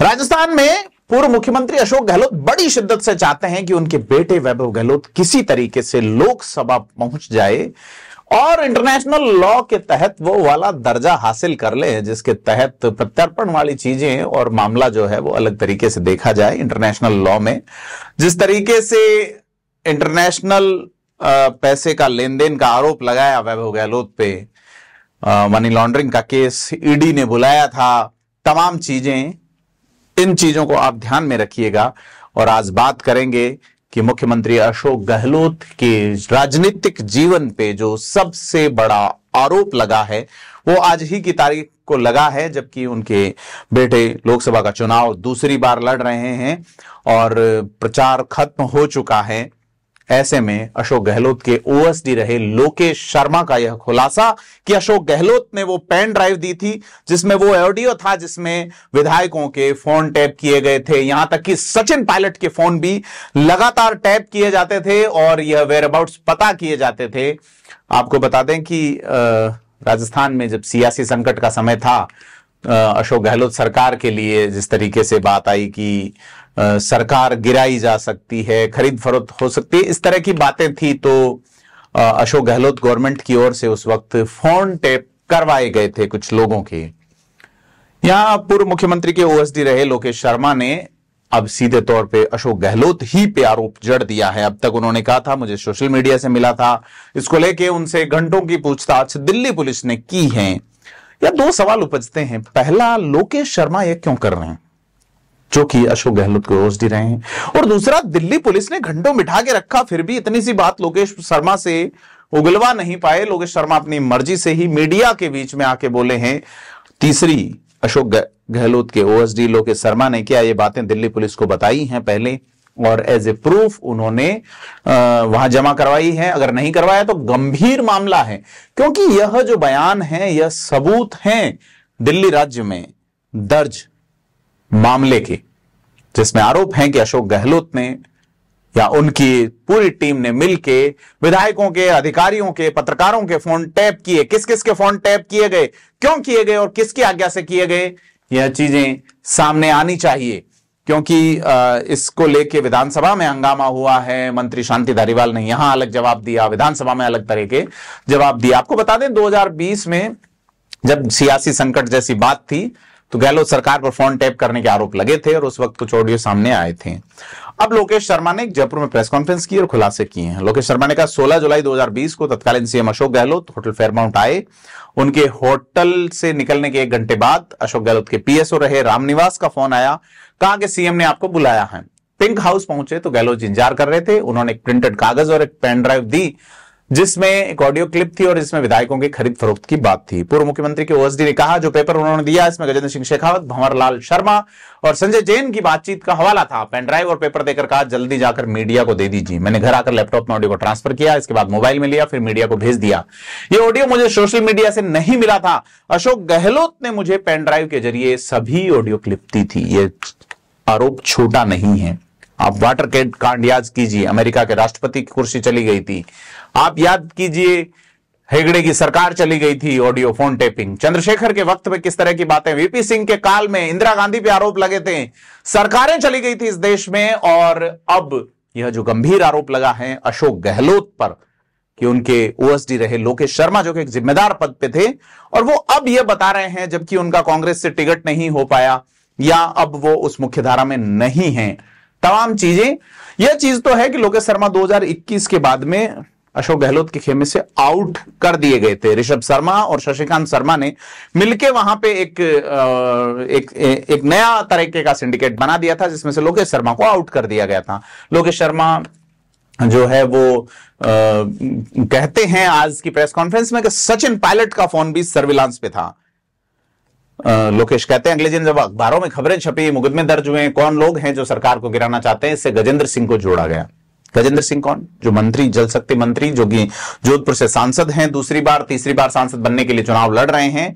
राजस्थान में पूर्व मुख्यमंत्री अशोक गहलोत बड़ी शिद्दत से चाहते हैं कि उनके बेटे वैभव गहलोत किसी तरीके से लोकसभा पहुंच जाए और इंटरनेशनल लॉ के तहत वो वाला दर्जा हासिल कर ले जिसके तहत प्रत्यर्पण वाली चीजें और मामला जो है वो अलग तरीके से देखा जाए इंटरनेशनल लॉ में जिस तरीके से इंटरनेशनल पैसे का लेन देन का आरोप लगाया वैभव गहलोत पे मनी लॉन्ड्रिंग का केस ईडी ने बुलाया था तमाम चीजें इन चीजों को आप ध्यान में रखिएगा और आज बात करेंगे कि मुख्यमंत्री अशोक गहलोत के राजनीतिक जीवन पे जो सबसे बड़ा आरोप लगा है वो आज ही की तारीख को लगा है जबकि उनके बेटे लोकसभा का चुनाव दूसरी बार लड़ रहे हैं और प्रचार खत्म हो चुका है ऐसे में अशोक गहलोत के ओएसडी रहे लोकेश शर्मा का यह खुलासा कि अशोक गहलोत ने वो पेन ड्राइव दी थी जिसमें वो ऑडियो था जिसमें विधायकों के फोन टैप किए गए थे यहां तक कि सचिन पायलट के फोन भी लगातार टैप किए जाते थे और यह वेयर अबाउट पता किए जाते थे आपको बता दें कि राजस्थान में जब सियासी संकट का समय था अशोक गहलोत सरकार के लिए जिस तरीके से बात आई कि सरकार गिराई जा सकती है खरीद फरोख्त हो सकती है इस तरह की बातें थी तो अशोक गहलोत गवर्नमेंट की ओर से उस वक्त फोन टेप करवाए गए थे कुछ लोगों के यहां पूर्व मुख्यमंत्री के ओएसडी रहे लोकेश शर्मा ने अब सीधे तौर पे अशोक गहलोत ही पे आरोप जड़ दिया है अब तक उन्होंने कहा था मुझे सोशल मीडिया से मिला था इसको लेके उनसे घंटों की पूछताछ दिल्ली पुलिस ने की है या दो सवाल उपजते हैं पहला लोकेश शर्मा यह क्यों कर रहे हैं जो कि अशोक गहलोत को रोज दे रहे हैं और दूसरा दिल्ली पुलिस ने घंटों बिठा के रखा फिर भी इतनी सी बात लोकेश शर्मा से उगलवा नहीं पाए लोकेश शर्मा अपनी मर्जी से ही मीडिया के बीच में आके बोले हैं तीसरी अशोक गहलोत के ओएसडी लोकेश शर्मा ने क्या ये बातें दिल्ली पुलिस को बताई हैं पहले और एज ए प्रूफ उन्होंने वहां जमा करवाई है अगर नहीं करवाया तो गंभीर मामला है क्योंकि यह जो बयान है यह सबूत है दिल्ली राज्य में दर्ज मामले की जिसमें आरोप है कि अशोक गहलोत ने या उनकी पूरी टीम ने मिलकर विधायकों के अधिकारियों के पत्रकारों के फोन टैप किए किस किस के फोन टैप किए गए क्यों किए गए और किसकी आज्ञा से किए गए यह चीजें सामने आनी चाहिए क्योंकि इसको लेके विधानसभा में हंगामा हुआ है मंत्री शांति धारीवाल ने यहां अलग जवाब दिया विधानसभा में अलग तरह के जवाब दिया आपको बता दें 2020 में जब सियासी संकट जैसी बात थी तो गहलोत सरकार पर फोन टैप करने के आरोप लगे थे और उस वक्त कुछ ऑडियो सामने आए थे अब लोकेश शर्मा ने जयपुर में प्रेस कॉन्फ्रेंस की और खुलासे किए हैं लोकेश शर्मा ने कहा 16 जुलाई 2020 को तत्कालीन CM Ashok Gehlot hotel Fairmont आए उनके होटल से निकलने के एक घंटे बाद अशोक गहलोत के पीएसओ रहे रामनिवास का फोन आया कहा कि सीएम ने आपको बुलाया है पिंक हाउस पहुंचे तो गहलोत इंतजार कर रहे थे उन्होंने एक प्रिंटेड कागज और एक पेन ड्राइव दी जिसमें एक ऑडियो क्लिप थी और जिसमें विधायकों के खरीद फरोख्त की बात थी पूर्व मुख्यमंत्री के ओएसडी ने कहा जो पेपर उन्होंने दिया इसमें गजेंद्र सिंह शेखावत भंवर लाल शर्मा और संजय जैन की बातचीत का हवाला था पेनड्राइव और पेपर देकर कहा जल्दी जाकर मीडिया को दे दीजिए मैंने घर आकर लैपटॉप में ऑडियो को ट्रांसफर किया इसके बाद मोबाइल में लिया फिर मीडिया को भेज दिया ये ऑडियो मुझे सोशल मीडिया से नहीं मिला था अशोक गहलोत ने मुझे पेनड्राइव के जरिए सभी ऑडियो क्लिप दी थी ये आरोप छोटा नहीं है आप वाटर कांड याद कीजिए अमेरिका के राष्ट्रपति की कुर्सी चली गई थी आप याद कीजिए हेगड़े की सरकार चली गई थी ऑडियो फोन टेपिंग चंद्रशेखर के वक्त में किस तरह की बातें वीपी सिंह के काल में इंदिरा गांधी पे आरोप लगे थे सरकारें चली गई थी इस देश में और अब यह जो गंभीर आरोप लगा है अशोक गहलोत पर कि उनके ओएसडी रहे लोकेश शर्मा जो कि एक जिम्मेदार पद पे थे और वो अब यह बता रहे हैं जबकि उनका कांग्रेस से टिकट नहीं हो पाया या अब वो उस मुख्यधारा में नहीं है तमाम चीजें यह चीज तो है कि लोकेश शर्मा 2021 के बाद में अशोक गहलोत के खेमे से आउट कर दिए गए थे ऋषभ शर्मा और शशिकांत शर्मा ने मिलकर वहां पे एक एक एक नया तरीके का सिंडिकेट बना दिया था जिसमें से लोकेश शर्मा को आउट कर दिया गया था लोकेश शर्मा जो है वो आ, कहते हैं आज की प्रेस कॉन्फ्रेंस में कि सचिन पायलट का फोन भी सर्विलांस पे था आ, लोकेश कहते हैं अगले दिन जब अखबारों में खबरें छपी मुकदमे दर्ज हुए कौन लोग हैं जो सरकार को गिराना चाहते हैं इससे गजेंद्र सिंह को जोड़ा गया गजेंद्र सिंह कौन जो मंत्री जल शक्ति मंत्री जो कि जोधपुर से सांसद हैं दूसरी बार तीसरी बार सांसद बनने के लिए चुनाव लड़ रहे हैं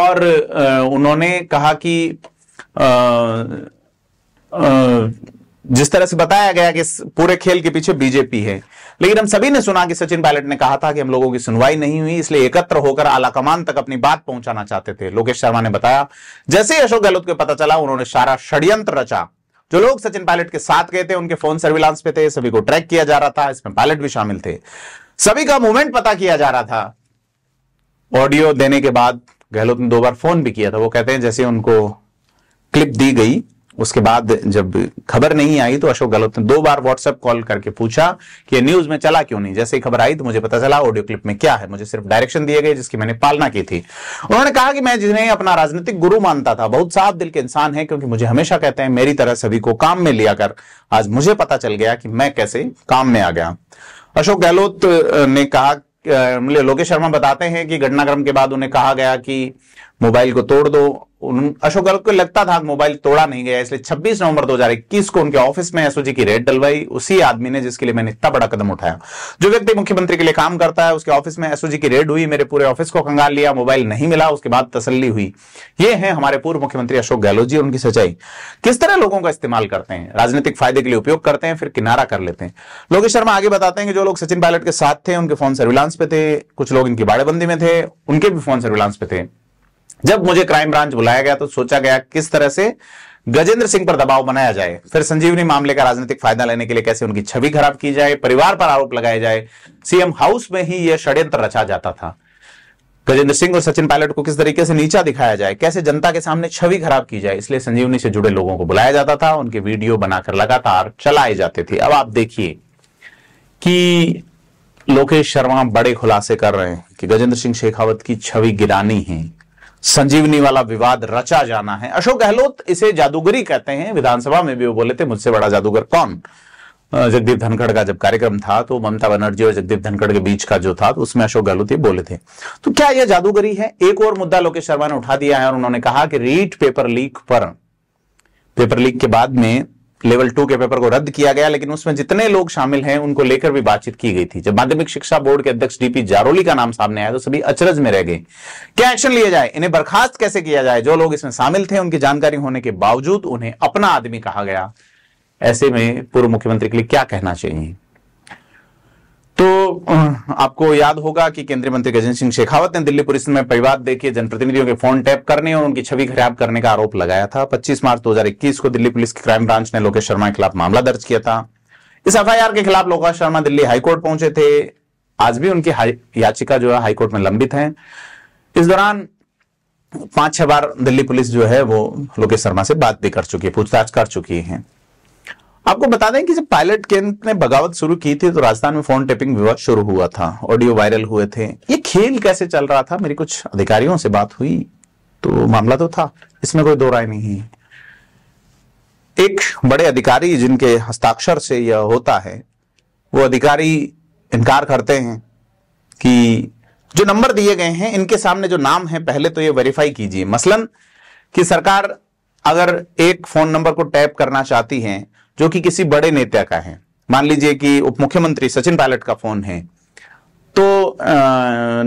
और उन्होंने कहा कि जिस तरह से बताया गया कि पूरे खेल के पीछे बीजेपी है लेकिन हम सभी ने सुना कि सचिन पायलट ने कहा था कि हम लोगों की सुनवाई नहीं हुई इसलिए एकत्र होकर आलाकमान तक अपनी बात पहुंचाना चाहते थे लोकेश शर्मा ने बताया जैसे ही अशोक गहलोत को पता चला उन्होंने सारा षड्यंत्र रचा जो लोग सचिन पायलट के साथ गए थे उनके फोन सर्विलांस पे थे सभी को ट्रैक किया जा रहा था इसमें पायलट भी शामिल थे सभी का मूवमेंट पता किया जा रहा था ऑडियो देने के बाद गहलोत ने दो बार फोन भी किया था वो कहते हैं जैसे उनको क्लिप दी गई उसके बाद जब खबर नहीं आई तो अशोक गहलोत ने दो बार व्हाट्सएप कॉल करके पूछा कि न्यूज में चला क्यों नहीं जैसे ही खबर आई तो मुझे पता चला ऑडियो क्लिप में क्या है मुझे सिर्फ डायरेक्शन दिए गए जिसकी मैंने पालना की थी उन्होंने कहा कि मैं जिन्हें अपना राजनीतिक गुरु मानता था बहुत साफ दिल के इंसान है क्योंकि मुझे हमेशा कहते हैं मेरी तरह सभी को काम में लिया कर आज मुझे पता चल गया कि मैं कैसे काम में आ गया अशोक गहलोत ने कहा लोकेश शर्मा बताते हैं कि घटनाक्रम के बाद उन्हें कहा गया कि मोबाइल को तोड़ दो अशोक गहलोत को लगता था मोबाइल तोड़ा नहीं गया इसलिए 26 नवंबर 2021 को उनके ऑफिस में एसओ की रेड डलवाई उसी आदमी ने जिसके लिए मैंने इतना बड़ा कदम उठाया जो व्यक्ति मुख्यमंत्री के लिए काम करता है उसके ऑफिस में एसओ की रेड हुई मेरे पूरे ऑफिस को कंगाल लिया मोबाइल नहीं मिला उसके बाद तसली हुई ये है हमारे पूर्व मुख्यमंत्री अशोक गहलोत जी उनकी सच्चाई किस तरह लोगों का इस्तेमाल करते हैं राजनीतिक फायदे के लिए उपयोग करते हैं फिर किनारा कर लेते हैं लोकेश शर्मा आगे बताते हैं कि जो लोग सचिन पायलट के साथ थे उनके फोन सर्विलांस पे थे कुछ लोग इनकी बाड़ेबंदी में थे उनके भी फोन सर्विलांस पे थे जब मुझे क्राइम ब्रांच बुलाया गया तो सोचा गया किस तरह से गजेंद्र सिंह पर दबाव बनाया जाए फिर संजीवनी मामले का राजनीतिक फायदा लेने के लिए कैसे उनकी छवि खराब की जाए परिवार पर आरोप लगाए जाए सीएम हाउस में ही यह षड्यंत्र रचा जाता था गजेंद्र सिंह और सचिन पायलट को किस तरीके से नीचा दिखाया जाए कैसे जनता के सामने छवि खराब की जाए इसलिए संजीवनी से जुड़े लोगों को बुलाया जाता था उनके वीडियो बनाकर लगातार चलाए जाते थे अब आप देखिए कि लोकेश शर्मा बड़े खुलासे कर रहे हैं कि गजेंद्र सिंह शेखावत की छवि गिरानी है संजीवनी वाला विवाद रचा जाना है अशोक गहलोत इसे जादूगरी कहते हैं विधानसभा में भी वो बोले थे मुझसे बड़ा जादूगर कौन जगदीप धनखड़ का जब कार्यक्रम था तो ममता बनर्जी और जगदीप धनखड़ के बीच का जो था तो उसमें अशोक गहलोत ये बोले थे तो क्या यह जादूगरी है एक और मुद्दा लोकेश शर्मा ने उठा दिया है और उन्होंने कहा कि रीट पेपर लीक पर पेपर लीक के बाद में लेवल टू के पेपर को रद्द किया गया लेकिन उसमें जितने लोग शामिल हैं उनको लेकर भी बातचीत की गई थी जब माध्यमिक शिक्षा बोर्ड के अध्यक्ष डीपी जारोली का नाम सामने आया तो सभी अचरज में रह गए क्या एक्शन लिया जाए इन्हें बर्खास्त कैसे किया जाए जो लोग इसमें शामिल थे उनकी जानकारी होने के बावजूद उन्हें अपना आदमी कहा गया ऐसे में पूर्व मुख्यमंत्री के लिए क्या कहना चाहिए तो आपको याद होगा कि केंद्रीय मंत्री गजेंद्र सिंह शेखावत ने दिल्ली पुलिस में परिवार देखिए जनप्रतिनिधियों के फोन टैप करने और उनकी छवि खराब करने का आरोप लगाया था 25 मार्च 2021 को दिल्ली पुलिस की क्राइम ब्रांच ने लोकेश शर्मा के खिलाफ मामला दर्ज किया था इस एफआईआर के खिलाफ लोकेश शर्मा दिल्ली हाईकोर्ट पहुंचे थे आज भी उनकी याचिका जो है हाईकोर्ट में लंबित है इस दौरान पांच छह बार दिल्ली पुलिस जो है वो लोकेश शर्मा से बात भी कर चुकी है पूछताछ कर चुकी है आपको बता दें कि जब पायलट केंद्र ने बगावत शुरू की थी तो राजस्थान में फोन टेपिंग विवाद शुरू हुआ था ऑडियो वायरल हुए थे ये खेल कैसे चल रहा था मेरी कुछ अधिकारियों से बात हुई तो मामला तो था इसमें कोई दो राय नहीं एक बड़े अधिकारी जिनके हस्ताक्षर से यह होता है वो अधिकारी इनकार करते हैं कि जो नंबर दिए गए हैं इनके सामने जो नाम है पहले तो ये वेरीफाई कीजिए मसलन कि सरकार अगर एक फोन नंबर को टैप करना चाहती है जो कि किसी बड़े नेता का है मान लीजिए कि उप मुख्यमंत्री सचिन पायलट का फोन है तो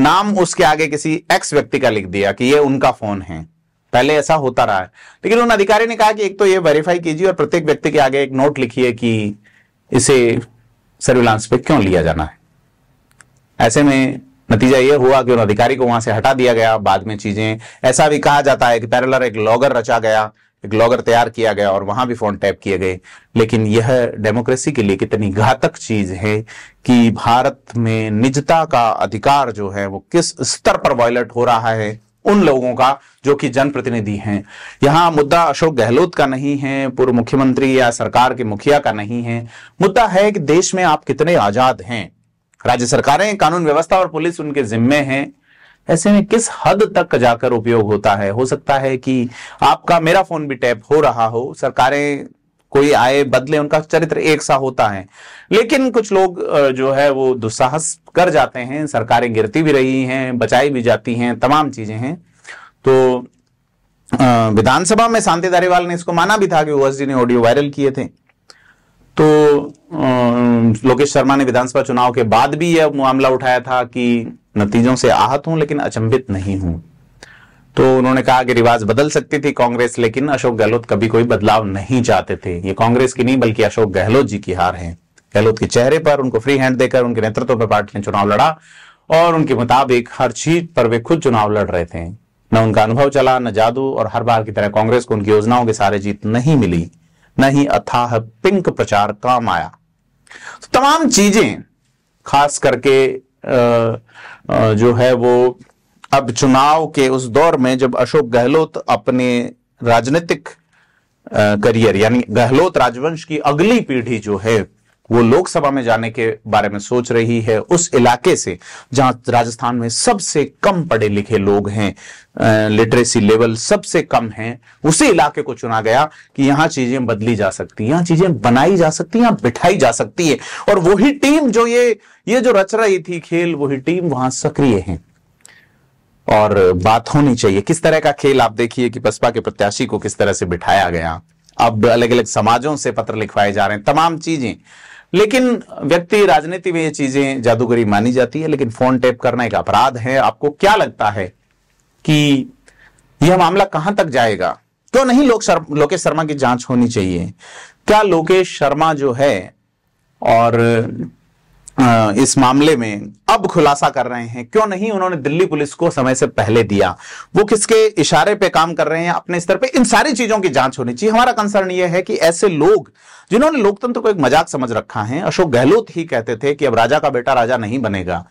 नाम उसके आगे किसी एक्स व्यक्ति का लिख दिया कि ये उनका फोन है पहले ऐसा होता रहा है लेकिन उन अधिकारी ने कहा कि एक तो ये वेरीफाई कीजिए और प्रत्येक व्यक्ति के आगे एक नोट लिखिए कि इसे सर्विलांस पे क्यों लिया जाना है ऐसे में नतीजा ये हुआ कि उन अधिकारी को वहां से हटा दिया गया बाद में चीजें ऐसा भी कहा जाता है कि पैरलर एक लॉगर रचा गया लॉगर तैयार किया गया और वहां भी फोन टैप किए गए लेकिन यह डेमोक्रेसी के लिए कितनी घातक चीज है कि भारत में निजता का अधिकार जो है वो किस स्तर पर वायलेट हो रहा है उन लोगों का जो कि जनप्रतिनिधि हैं यहाँ मुद्दा अशोक गहलोत का नहीं है पूर्व मुख्यमंत्री या सरकार के मुखिया का नहीं है मुद्दा है कि देश में आप कितने आजाद हैं राज्य सरकारें कानून व्यवस्था और पुलिस उनके जिम्मे हैं ऐसे में किस हद तक जाकर उपयोग होता है हो सकता है कि आपका मेरा फोन भी टैप हो रहा हो सरकारें कोई आए बदले उनका चरित्र एक सा होता है लेकिन कुछ लोग जो है वो दुस्साहस कर जाते हैं सरकारें गिरती भी रही हैं बचाई भी जाती हैं तमाम चीजें हैं तो विधानसभा में शांति धारीवाल ने इसको माना भी था कि जी ने ऑडियो वायरल किए थे तो लोकेश शर्मा ने विधानसभा चुनाव के बाद भी यह मामला उठाया था कि नतीजों से आहत हूं लेकिन अचंभित नहीं हूं तो उन्होंने कहा कि रिवाज बदल सकती थी कांग्रेस लेकिन अशोक गहलोत कभी कोई बदलाव नहीं चाहते थे ये कांग्रेस की नहीं बल्कि अशोक गहलोत जी की हार है गहलोत के चेहरे पर उनको फ्री हैंड देकर उनके नेतृत्व पर पार्टी ने चुनाव लड़ा और उनके मुताबिक हर चीज पर वे खुद चुनाव लड़ रहे थे न उनका अनुभव चला न जादू और हर बार की तरह कांग्रेस को उनकी योजनाओं के सारे जीत नहीं मिली न ही अथाह पिंक प्रचार काम आया तो तमाम चीजें खास करके जो है वो अब चुनाव के उस दौर में जब अशोक गहलोत अपने राजनीतिक करियर यानी गहलोत राजवंश की अगली पीढ़ी जो है वो लोकसभा में जाने के बारे में सोच रही है उस इलाके से जहां राजस्थान में सबसे कम पढ़े लिखे लोग हैं लिटरेसी लेवल सबसे कम है उसी इलाके को चुना गया कि यहां चीजें बदली जा सकती यहां चीजें बनाई जा सकती यहां बिठाई जा सकती है और वही टीम जो ये ये जो रच रही थी खेल वही टीम वहां सक्रिय है और बात होनी चाहिए किस तरह का खेल आप देखिए कि बसपा के प्रत्याशी को किस तरह से बिठाया गया अब अलग अलग समाजों से पत्र लिखवाए जा रहे हैं तमाम चीजें लेकिन व्यक्ति राजनीति में ये चीजें जादूगरी मानी जाती है लेकिन फोन टैप करना एक अपराध है आपको क्या लगता है कि यह मामला कहां तक जाएगा क्यों नहीं लोक शर्म, लोकेश शर्मा की जांच होनी चाहिए क्या लोकेश शर्मा जो है और इस मामले में अब खुलासा कर रहे हैं क्यों नहीं उन्होंने दिल्ली पुलिस को समय से पहले दिया वो किसके इशारे पे काम कर रहे हैं अपने स्तर पे इन सारी चीजों की जांच होनी चाहिए हमारा कंसर्न ये है कि ऐसे लोग जिन्होंने लोकतंत्र को एक मजाक समझ रखा है अशोक गहलोत ही कहते थे कि अब राजा का बेटा राजा नहीं बनेगा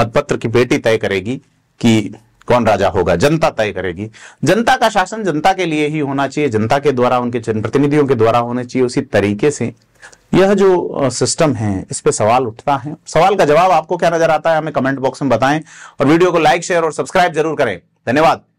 मतपत्र की बेटी तय करेगी कि कौन राजा होगा जनता तय करेगी जनता का शासन जनता के लिए ही होना चाहिए जनता के द्वारा उनके जनप्रतिनिधियों के द्वारा होना चाहिए उसी तरीके से यह जो सिस्टम है इस पे सवाल उठता है सवाल का जवाब आपको क्या नजर आता है हमें कमेंट बॉक्स में बताएं और वीडियो को लाइक शेयर और सब्सक्राइब जरूर करें धन्यवाद